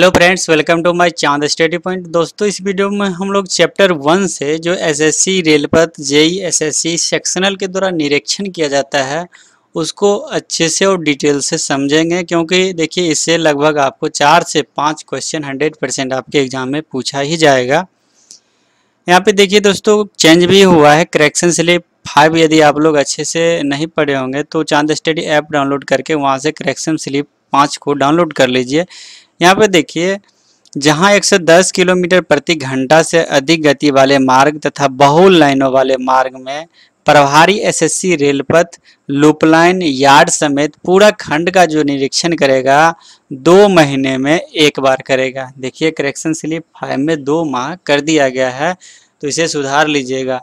hello friends welcome to my Chand study point दोस्तों इस video में हम लोग चैप्टर वन से जो एसएससी रेलपथ जेई एसएससी सेक्शनल के द्वारा निरीक्षण किया जाता है उसको अच्छे से और डिटेल से समझेंगे क्योंकि देखिए इससे लगभग आपको चार से पाँच क्वेश्चन हंड्रेड परसेंट आपके एग्जाम में पूछा ही जाएगा यहाँ पर देखिए दोस्तों चेंज भी हुआ है करेक्शन स्लिप फाइव यदि आप लोग अच्छे से नहीं पढ़े होंगे तो चांद स्टडी ऐप डाउनलोड करके वहाँ से करेक्शन स्लिप पाँच को डाउनलोड कर लीजिए यहाँ पर देखिए जहाँ 110 किलोमीटर प्रति घंटा से अधिक गति वाले मार्ग तथा बहुल लाइनों वाले मार्ग में प्रभारी एसएससी रेलपथ लूपलाइन यार्ड समेत पूरा खंड का जो निरीक्षण करेगा दो महीने में एक बार करेगा देखिए करेक्शन स्लिप फाइव में दो माह कर दिया गया है तो इसे सुधार लीजिएगा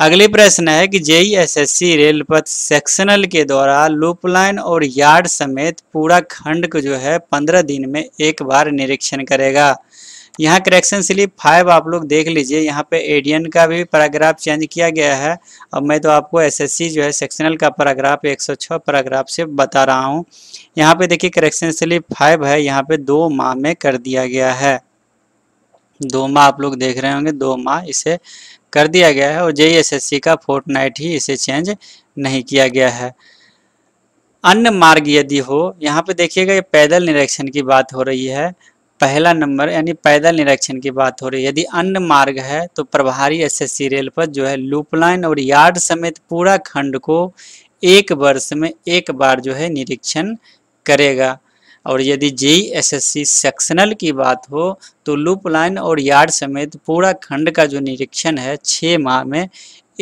अगले प्रश्न है कि जेई एस एस रेल पथ सेक्शनल के द्वारा लूप लाइन और यार्ड समेत पूरा खंड को जो है पंद्रह दिन में एक बार निरीक्षण करेगा यहाँ करेक्शन स्लिप फाइव आप लोग देख लीजिए यहाँ पे एडियन का भी पैराग्राफ चेंज किया गया है अब मैं तो आपको एसएससी जो है सेक्शनल का पैराग्राफ 106 पैराग्राफ से बता रहा हूँ यहाँ पे देखिए करेक्शन स्लिप फाइव है यहाँ पे दो माह में कर दिया गया है दो माह आप लोग देख रहे होंगे दो माह इसे कर दिया गया है और जे एस का फोर्ट नाइट ही इसे चेंज नहीं किया गया है अन्य मार्ग यदि हो यहाँ पे देखिएगा ये पैदल निरीक्षण की बात हो रही है पहला नंबर यानी पैदल निरीक्षण की बात हो रही है यदि अन्य मार्ग है तो प्रभारी सी रेल पर जो है लूप लाइन और यार्ड समेत पूरा खंड को एक वर्ष में एक बार जो है निरीक्षण करेगा और यदि जेई एसएससी सेक्शनल की बात हो तो लूप लाइन और यार्ड समेत पूरा खंड का जो निरीक्षण है छः माह में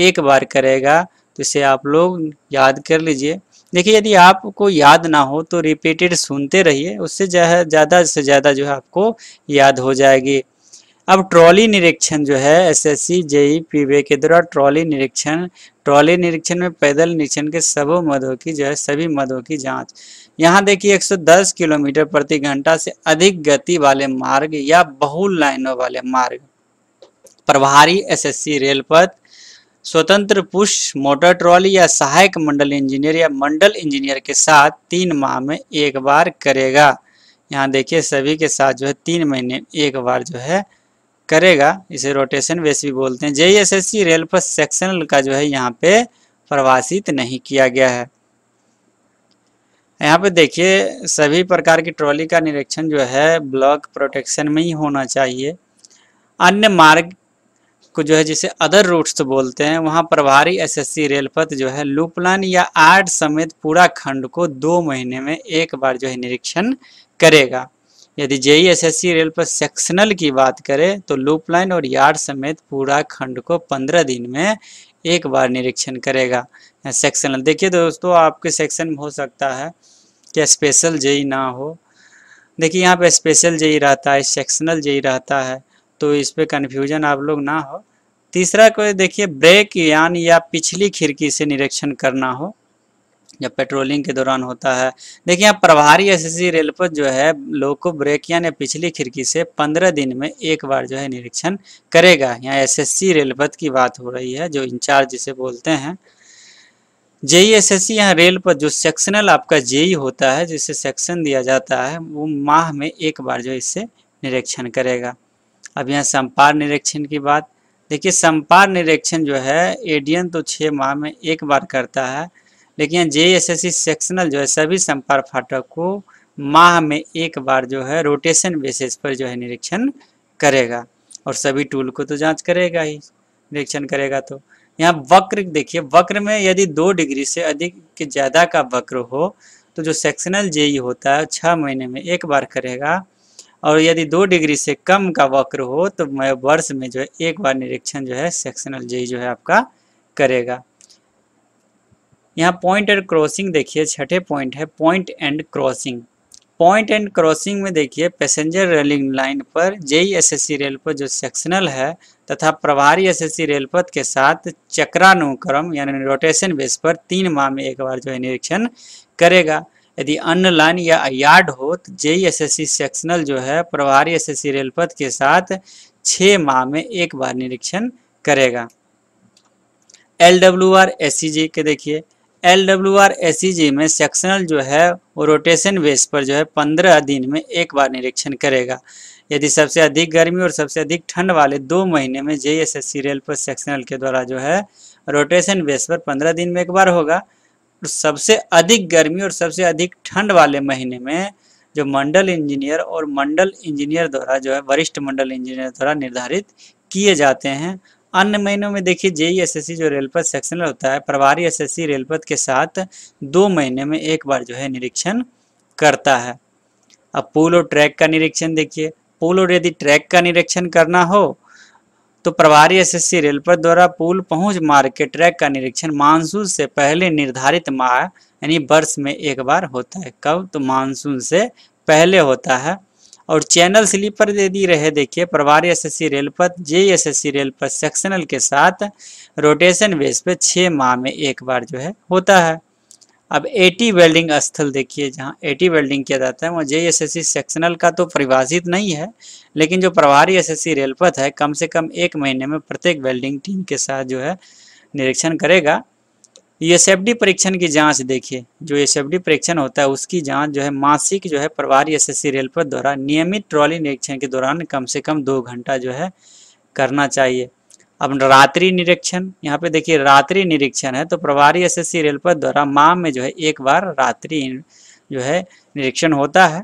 एक बार करेगा तो इसे आप लोग याद कर लीजिए देखिए यदि आपको याद ना हो तो रिपीटेड सुनते रहिए उससे ज़्यादा से ज़्यादा जो है आपको याद हो जाएगी अब ट्रॉली निरीक्षण जो है एसएससी जेई वे के द्वारा ट्रॉली निरीक्षण ट्रॉली निरीक्षण में पैदल निरीक्षण के सभी मदों की जो है सभी मदों की जांच यहाँ देखिए 110 किलोमीटर प्रति घंटा से अधिक गति वाले मार्ग या बहुल लाइनों वाले मार्ग प्रभारी एसएससी रेल पथ स्वतंत्र पुश मोटर ट्रॉली या सहायक मंडल इंजीनियर या मंडल इंजीनियर के साथ तीन माह में एक बार करेगा यहाँ देखिए सभी के साथ जो है तीन महीने एक बार जो है करेगा इसे रोटेशन बेस भी बोलते हैं सी रेल पर सेक्शनल का जो है यहाँ पे प्रवासित नहीं किया गया है यहाँ पे देखिए सभी प्रकार की ट्रॉली का निरीक्षण जो है ब्लॉक प्रोटेक्शन में ही होना चाहिए अन्य मार्ग को जो है जिसे अदर रूट्स तो बोलते हैं वहाँ प्रभारी एसएससी रेलपथ जो है लूपलाइन या आर्ट समेत पूरा खंड को दो महीने में एक बार जो है निरीक्षण करेगा यदि जेई एसएससी रेलपथ सेक्शनल की बात करें तो लूपलाइन और यार्ड समेत पूरा खंड को पंद्रह दिन में एक बार निरीक्षण करेगा सेक्शनल देखिए दोस्तों आपके सेक्शन में हो सकता है कि स्पेशल जेई ना हो देखिए यहाँ पे स्पेशल जेई रहता है सेक्शनल जेई रहता है तो इस पर कन्फ्यूजन आप लोग ना हो तीसरा कोई देखिए ब्रेक यान या पिछली खिड़की से निरीक्षण करना हो जब पेट्रोलिंग के दौरान होता है देखिए आप प्रभारी एसएससी रेलपथ जो है लोको ब्रेक यानी पिछली खिड़की से पंद्रह दिन में एक बार जो है निरीक्षण करेगा यहाँ एसएससी रेलपथ की बात हो रही है जो इंचार्ज जिसे बोलते हैं जेई एस एस सी यहाँ रेल पर जो सेक्शनल आपका जेई होता है जिसे सेक्शन दिया जाता है वो माह में एक बार जो इससे निरीक्षण करेगा अब यहाँ संपार निरीक्षण की बात देखिए संपार निरीक्षण जो है एडियन तो छः माह में एक बार करता है लेकिन J S S C sectional जो है सभी संपर्क फाटक को माह में एक बार जो है रोटेशन बेसिस पर जो है निरीक्षण करेगा और सभी टूल को तो जांच करेगा ही निरीक्षण करेगा तो यहाँ वक्र देखिए वक्र में यदि दो डिग्री से अधिक के ज़्यादा का वक्र हो तो जो सेक्शनल जेई होता है छः महीने में एक बार करेगा और यदि दो डिग्री से कम का वक्र हो तो मैं वर्ष में जो है एक बार निरीक्षण जो है सेक्शनल जे जो है आपका करेगा यहाँ पॉइंट एंड क्रॉसिंग देखिए छठे पॉइंट है point and crossing point and crossing में देखिए पैसेंजर रेलिंग लाइन पर जेई एसएससी रेल पर जो सेक्शनल है तथा प्रभारी एसएससी रेल पथ के साथ चक्रानुक्रम यानी रोटेशन बेस पर तीन माह में एक बार जो है निरीक्षण करेगा यदि अन्य लाइन या यार्ड हो तो जेई एसएससी सेक्शनल जो है प्रभारी एस रेल पथ के साथ छः माह में एक बार निरीक्षण करेगा L W R S C G के देखिए L W R S C G में सेक्शनल जो है वो रोटेशन बेस पर जो है पंद्रह दिन में एक बार निरीक्षण करेगा यदि सबसे अधिक गर्मी और सबसे अधिक ठंड वाले दो महीने में J S S C rail पर सेक्शनल के द्वारा जो है रोटेशन बेस पर पंद्रह दिन में एक बार होगा और सबसे अधिक गर्मी और सबसे अधिक ठंड वाले महीने में जो मंडल इंजीनियर और मंडल इंजीनियर द्वारा जो है वरिष्ठ मंडल इंजीनियर द्वारा निर्धारित किए जाते हैं अन्य महीनों में देखिए जेई एसएससी जो रेलपथ सेक्शनल होता है प्रभारी सी रेलपथ के साथ दो महीने में एक बार जो है निरीक्षण करता है अब पुल और ट्रैक का निरीक्षण देखिए पुल और यदि ट्रैक का निरीक्षण करना हो तो प्रभारी एस सी रेलपथ द्वारा पुल पहुंच मार्ग के ट्रैक का निरीक्षण मानसून से पहले निर्धारित माह यानी वर्ष में एक बार होता है कब तो मानसून से पहले होता है और चैनल स्लीपर दे दी रहे देखिए प्रभारी एसएससी सी रेलपथ जे एसएससी सी रेलपथ सेक्शनल के साथ रोटेशन बेस पे छः माह में एक बार जो है होता है अब एटी वेल्डिंग स्थल देखिए जहाँ एटी वेल्डिंग किया जाता है वो जे एसएससी सेक्शनल का तो परिभाषित नहीं है लेकिन जो प्रभारी सी रेलपथ है कम से कम एक महीने में प्रत्येक वेल्डिंग टीम के साथ जो है निरीक्षण करेगा एसएफडी परीक्षण की जांच देखिए जो डी परीक्षण होता है उसकी जांच जो है मासिक जो है प्रभारी एसएससी रेल पर द्वारा नियमित ट्रॉली निरीक्षण के दौरान कम से कम दो घंटा जो है करना चाहिए अब रात्रि निरीक्षण यहाँ पे देखिए रात्रि निरीक्षण है तो प्रभारी एसएससी रेल पर द्वारा माह में जो है एक बार रात्रि जो है निरीक्षण होता है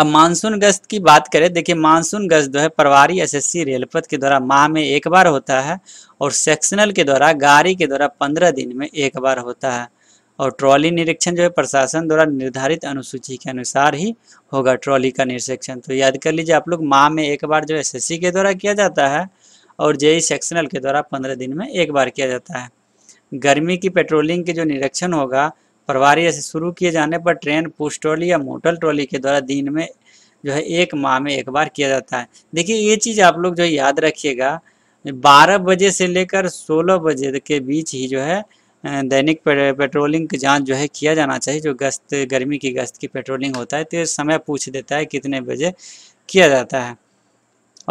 अब मानसून गश्त की बात करें देखिए मानसून गश्त जो है एस एसएससी रेलपथ के द्वारा माह में एक बार होता है और सेक्शनल के द्वारा गाड़ी के द्वारा पंद्रह दिन में एक बार होता है और ट्रॉली निरीक्षण जो है प्रशासन द्वारा निर्धारित अनुसूची के अनुसार ही होगा ट्रॉली का निरीक्षण तो याद कर लीजिए आप लोग माह में एक बार जो एस के द्वारा किया जाता है और जेई सेक्शनल के द्वारा पंद्रह दिन में एक बार किया जाता है गर्मी की पेट्रोलिंग के जो निरीक्षण होगा प्रवारी से शुरू किए जाने पर ट्रेन पुश ट्रॉली या मोटल ट्रॉली के द्वारा दिन में जो है एक माह में एक बार किया जाता है देखिए ये चीज़ आप लोग जो याद रखिएगा 12 बजे से लेकर 16 बजे के बीच ही जो है दैनिक पेट्रोलिंग की जांच जो है किया जाना चाहिए जो गश्त गर्मी की गश्त की पेट्रोलिंग होता है तो समय पूछ देता है कितने बजे किया जाता है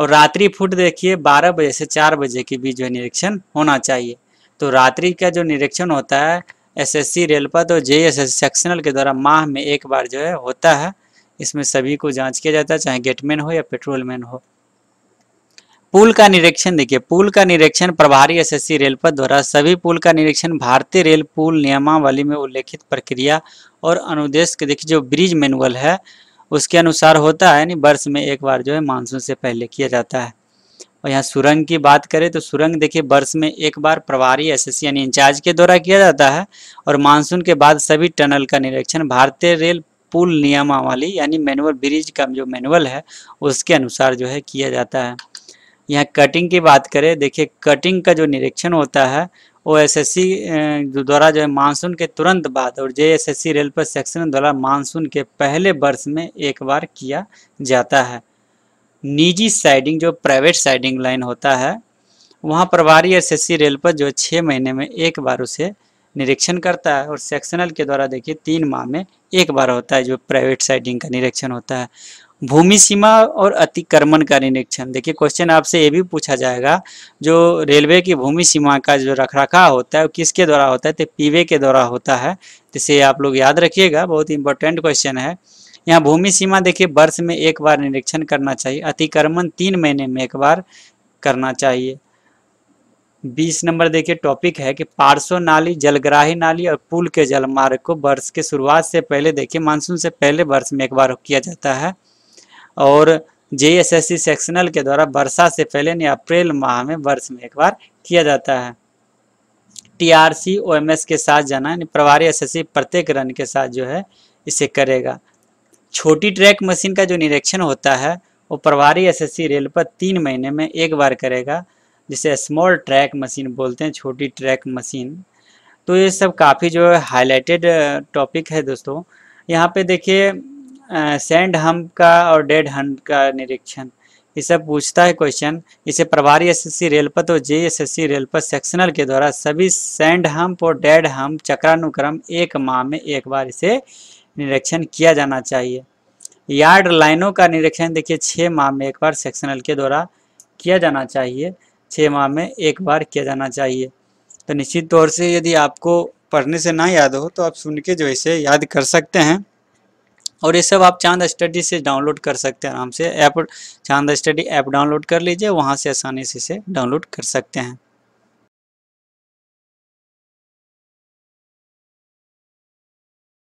और रात्रि फुट देखिए 12 बजे से 4 बजे के बीच जो निरीक्षण होना चाहिए तो रात्रि का जो निरीक्षण होता है एसएससी रेलपथ और जे सेक्शनल के द्वारा माह में एक बार जो है होता है इसमें सभी को जांच किया जाता है चाहे गेटमैन हो या पेट्रोलमैन हो पुल का निरीक्षण देखिए पुल का निरीक्षण प्रभारी एसएससी रेलपथ द्वारा सभी पुल का निरीक्षण भारतीय रेल पुल नियमावली में उल्लेखित प्रक्रिया और अनुदेश के देखिए जो ब्रिज मैनुअल है उसके अनुसार होता है यानी वर्ष में एक बार जो है मानसून से पहले किया जाता है और यहाँ सुरंग की बात करें तो सुरंग देखिए वर्ष में एक बार प्रभारी एसएससी यानी इंचार्ज के द्वारा किया जाता है और मानसून के बाद सभी टनल का निरीक्षण भारतीय रेल पुल नियमावली यानी मैनुअल ब्रिज का जो मैनुअल है उसके अनुसार जो है किया जाता है यहाँ कटिंग की बात करें देखिए कटिंग का जो निरीक्षण होता है वो सी द्वारा जो है मानसून के तुरंत बाद और J S S C rail पर सेक्शन द्वारा मानसून के पहले वर्ष में एक बार किया जाता है निजी साइडिंग जो प्राइवेट साइडिंग लाइन होता है वहाँ प्रभारी एस रेल पर जो छः महीने में एक बार उसे निरीक्षण करता है और सेक्शनल के द्वारा देखिए तीन माह में एक बार होता है जो प्राइवेट साइडिंग का निरीक्षण होता है भूमि सीमा और अतिक्रमण का निरीक्षण देखिए क्वेश्चन आपसे ये भी पूछा जाएगा जो रेलवे की भूमि सीमा का जो रखरखाव होता है वो किसके द्वारा होता है तो पीवे के द्वारा होता है जिसे आप लोग याद रखिएगा बहुत इंपॉर्टेंट क्वेश्चन है यहाँ भूमि सीमा देखिए वर्ष में एक बार निरीक्षण करना चाहिए अतिक्रमण तीन महीने में एक बार करना चाहिए बीस नंबर देखिए टॉपिक है कि पार्सो नाली जलग्राही नाली और पुल के जलमार्ग को वर्ष के शुरुआत से पहले देखिए मानसून से पहले वर्ष में एक बार किया जाता है और सी सेक्शनल के द्वारा वर्षा से पहले यानी अप्रैल माह में वर्ष में एक बार किया जाता है टीआरसी ओएमएस के साथ जाना यानी प्रभारी एसएससी प्रत्येक रन के साथ जो है इसे करेगा छोटी ट्रैक मशीन का जो निरीक्षण होता है वो प्रभारी एसएससी रेल पर तीन महीने में एक बार करेगा जिसे स्मॉल ट्रैक मशीन बोलते हैं छोटी ट्रैक मशीन तो ये सब काफ़ी जो है हाईलाइटेड टॉपिक है दोस्तों यहाँ पे देखिए सेंड हम का और डेड हंड का निरीक्षण ये सब पूछता है क्वेश्चन इसे प्रभारी एसएससी रेलपथ और जे एसएससी रेलपथ सेक्शनल के द्वारा सभी सैंड हम्प और डेड हम्प चक्रानुक्रम एक माह में एक बार इसे निरीक्षण किया जाना चाहिए यार्ड लाइनों का निरीक्षण देखिए छः माह में एक बार सेक्शनल के द्वारा किया जाना चाहिए छः माह में एक बार किया जाना चाहिए तो निश्चित तौर से यदि आपको पढ़ने से ना याद हो तो आप सुन के जो इसे याद कर सकते हैं और ये सब आप चांद स्टडी से डाउनलोड कर सकते हैं आराम से ऐप चांद स्टडी ऐप डाउनलोड कर लीजिए वहाँ से आसानी से इसे डाउनलोड कर सकते हैं